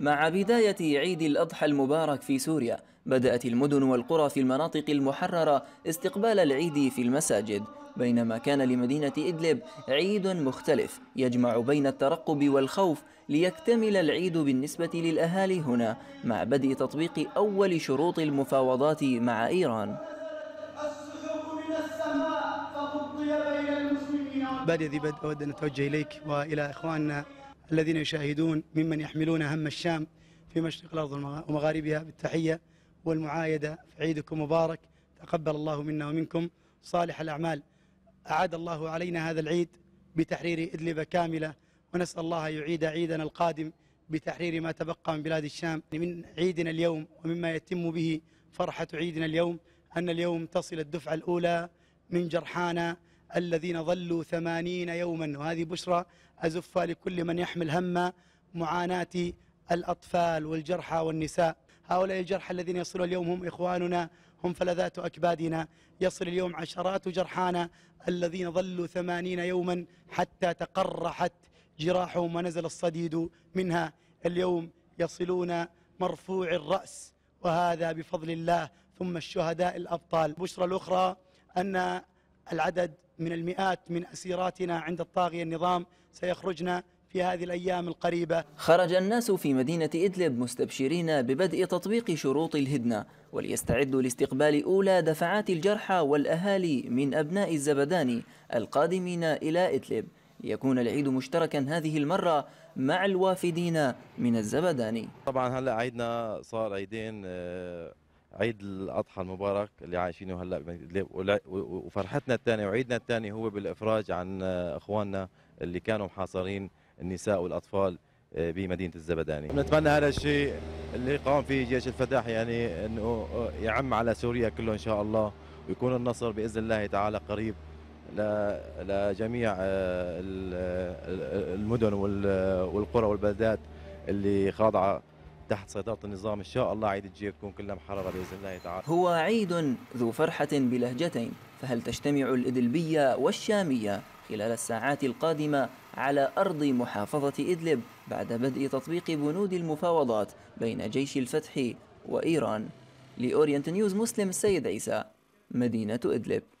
مع بداية عيد الأضحى المبارك في سوريا بدأت المدن والقرى في المناطق المحررة استقبال العيد في المساجد بينما كان لمدينة إدلب عيد مختلف يجمع بين الترقب والخوف ليكتمل العيد بالنسبة للأهالي هنا مع بدء تطبيق أول شروط المفاوضات مع إيران بعد ذي بدء أود أن أتوجه إليك وإلى إخواننا الذين يشاهدون ممن يحملون هم الشام في مشرق الأرض ومغاربها بالتحية والمعايدة عيدكم مبارك تقبل الله منا ومنكم صالح الأعمال أعاد الله علينا هذا العيد بتحرير إدلب كاملة ونسأل الله يعيد عيدنا القادم بتحرير ما تبقى من بلاد الشام من عيدنا اليوم ومما يتم به فرحة عيدنا اليوم أن اليوم تصل الدفعة الأولى من جرحانا الذين ظلوا ثمانين يوما وهذه بشرى أزفها لكل من يحمل هم معاناة الأطفال والجرحى والنساء هؤلاء الجرحى الذين يصل اليوم هم إخواننا هم فلذات أكبادنا يصل اليوم عشرات جرحانا الذين ظلوا ثمانين يوما حتى تقرحت جراحهم ونزل الصديد منها اليوم يصلون مرفوع الرأس وهذا بفضل الله ثم الشهداء الأبطال بشرى الأخرى أن العدد من المئات من أسيراتنا عند الطاغية النظام سيخرجن في هذه الأيام القريبة خرج الناس في مدينة إدلب مستبشرين ببدء تطبيق شروط الهدنة وليستعدوا لاستقبال أولى دفعات الجرحى والأهالي من أبناء الزبداني القادمين إلى إدلب ليكون العيد مشتركا هذه المرة مع الوافدين من الزبداني طبعا هلأ عيدنا صار عيدين آه، عيد الاضحى المبارك اللي عايشينه هلا وفرحتنا الثانيه وعيدنا الثاني هو بالافراج عن اخواننا اللي كانوا محاصرين النساء والاطفال آه، بمدينه الزبداني. نتمنى هذا الشيء اللي قام فيه جيش الفتح يعني انه آه، يعم على سوريا كله ان شاء الله ويكون النصر باذن الله تعالى قريب لجميع آه، المدن والقرى والبلدات اللي خاضعه تحت سيطرة النظام إن شاء الله عيد الجي يكون كلها محررة بإذن الله تعالى هو عيد ذو فرحة بلهجتين فهل تجتمع الإدلبية والشامية خلال الساعات القادمة على أرض محافظة إدلب بعد بدء تطبيق بنود المفاوضات بين جيش الفتح وإيران لأورينت نيوز مسلم السيد عيسى مدينة إدلب